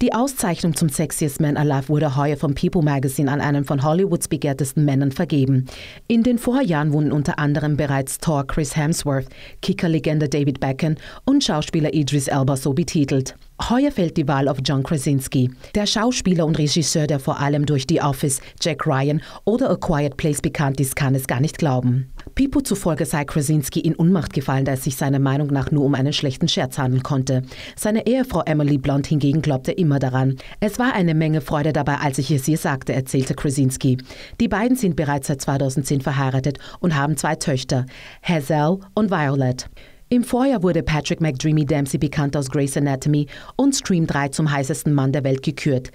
Die Auszeichnung zum Sexiest Man Alive wurde heuer vom People Magazine an einen von Hollywoods begehrtesten Männern vergeben. In den Vorjahren wurden unter anderem bereits Thor Chris Hemsworth, Kickerlegende David Beckham und Schauspieler Idris Elba so betitelt. Heuer fällt die Wahl auf John Krasinski. Der Schauspieler und Regisseur, der vor allem durch The Office, Jack Ryan oder A Quiet Place bekannt ist, kann es gar nicht glauben. Pipo zufolge sei Krasinski in Unmacht gefallen, da es sich seiner Meinung nach nur um einen schlechten Scherz handeln konnte. Seine Ehefrau Emily Blunt hingegen glaubte immer daran. Es war eine Menge Freude dabei, als ich es ihr sagte, erzählte Krasinski. Die beiden sind bereits seit 2010 verheiratet und haben zwei Töchter, Hazel und Violet. Im Vorjahr wurde Patrick McDreamy Dempsey bekannt aus Grey's Anatomy und Scream 3 zum heißesten Mann der Welt gekürt.